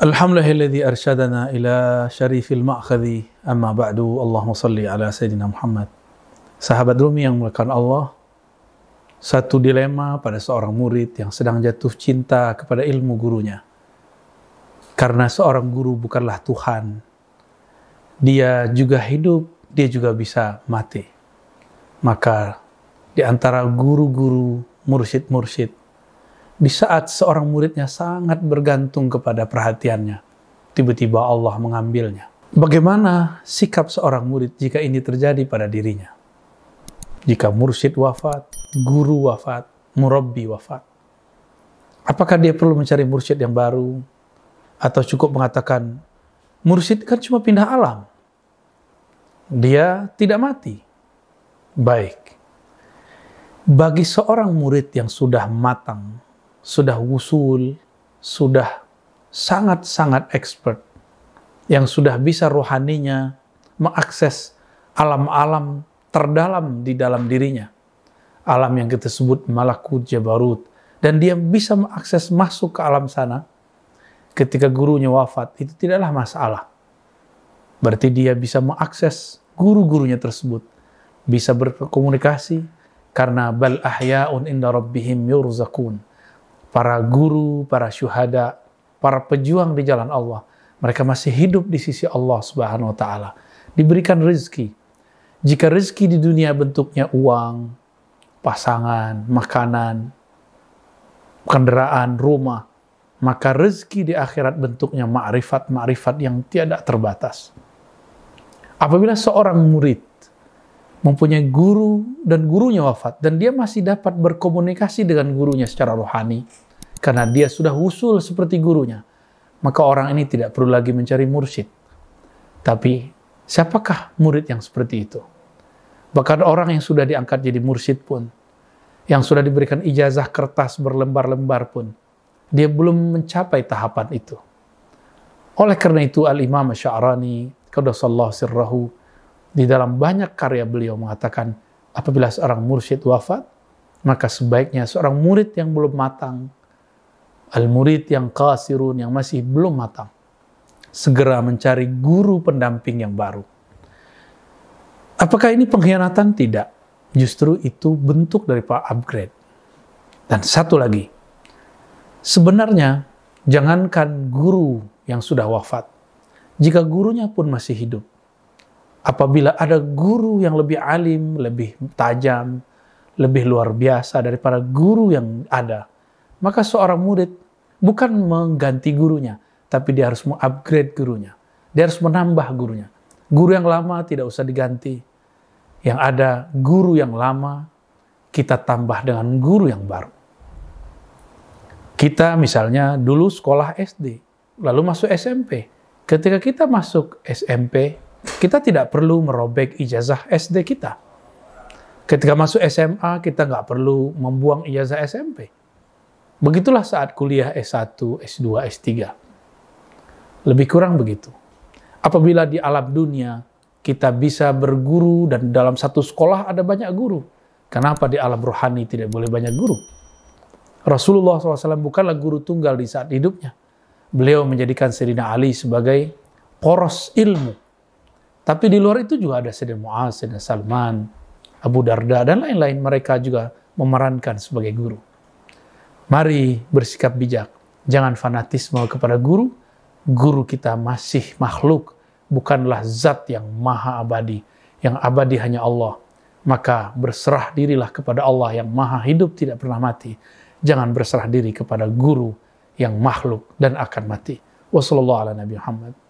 Alhamdulillahilladzi arsyadana ila syarifil ma'khadhi amma ba'du Allahumma salli ala sayyidina Muhammad Sahabat Rumi yang mulakan Allah Satu dilema pada seorang murid yang sedang jatuh cinta kepada ilmu gurunya Karena seorang guru bukanlah Tuhan Dia juga hidup, dia juga bisa mati Maka di antara guru-guru, mursyid-mursyid di saat seorang muridnya sangat bergantung kepada perhatiannya, tiba-tiba Allah mengambilnya. Bagaimana sikap seorang murid jika ini terjadi pada dirinya? Jika mursyid wafat, guru wafat, murabbi wafat. Apakah dia perlu mencari mursyid yang baru? Atau cukup mengatakan, mursyid kan cuma pindah alam. Dia tidak mati. Baik. Bagi seorang murid yang sudah matang, sudah wusul, sudah sangat-sangat expert, yang sudah bisa rohaninya mengakses alam-alam terdalam di dalam dirinya. Alam yang kita sebut malakut jabarut. Dan dia bisa mengakses masuk ke alam sana ketika gurunya wafat. Itu tidaklah masalah. Berarti dia bisa mengakses guru-gurunya tersebut. Bisa berkomunikasi karena bal ahya'un inda rabbihim yurzakun para guru, para syuhada, para pejuang di jalan Allah. Mereka masih hidup di sisi Allah Subhanahu wa taala. Diberikan rezeki. Jika rezeki di dunia bentuknya uang, pasangan, makanan, kendaraan, rumah, maka rezeki di akhirat bentuknya ma'rifat-ma'rifat yang tiada terbatas. Apabila seorang murid mempunyai guru dan gurunya wafat dan dia masih dapat berkomunikasi dengan gurunya secara rohani karena dia sudah usul seperti gurunya maka orang ini tidak perlu lagi mencari mursyid tapi siapakah murid yang seperti itu bahkan orang yang sudah diangkat jadi mursyid pun yang sudah diberikan ijazah kertas berlembar-lembar pun dia belum mencapai tahapan itu oleh karena itu al-imam sya'rani qadasallahu sirrahu di dalam banyak karya beliau mengatakan, apabila seorang mursyid wafat, maka sebaiknya seorang murid yang belum matang, al-murid yang kasirun, yang masih belum matang, segera mencari guru pendamping yang baru. Apakah ini pengkhianatan? Tidak. Justru itu bentuk dari pak upgrade. Dan satu lagi, sebenarnya jangankan guru yang sudah wafat, jika gurunya pun masih hidup, apabila ada guru yang lebih alim, lebih tajam, lebih luar biasa daripada guru yang ada, maka seorang murid bukan mengganti gurunya, tapi dia harus mengupgrade gurunya. Dia harus menambah gurunya. Guru yang lama tidak usah diganti. Yang ada guru yang lama, kita tambah dengan guru yang baru. Kita misalnya dulu sekolah SD, lalu masuk SMP. Ketika kita masuk SMP, kita tidak perlu merobek ijazah SD kita. Ketika masuk SMA, kita nggak perlu membuang ijazah SMP. Begitulah saat kuliah S1, S2, S3. Lebih kurang begitu. Apabila di alam dunia kita bisa berguru dan dalam satu sekolah ada banyak guru. Kenapa di alam rohani tidak boleh banyak guru? Rasulullah SAW bukanlah guru tunggal di saat hidupnya. Beliau menjadikan Serina Ali sebagai poros ilmu tapi di luar itu juga ada Sayyidina Mu'az, Sayyidina Salman, Abu Darda, dan lain-lain. Mereka juga memerankan sebagai guru. Mari bersikap bijak. Jangan fanatisme kepada guru. Guru kita masih makhluk, bukanlah zat yang maha abadi. Yang abadi hanya Allah. Maka berserah dirilah kepada Allah yang maha hidup tidak pernah mati. Jangan berserah diri kepada guru yang makhluk dan akan mati. Wassalamualaikum warahmatullahi wabarakatuh.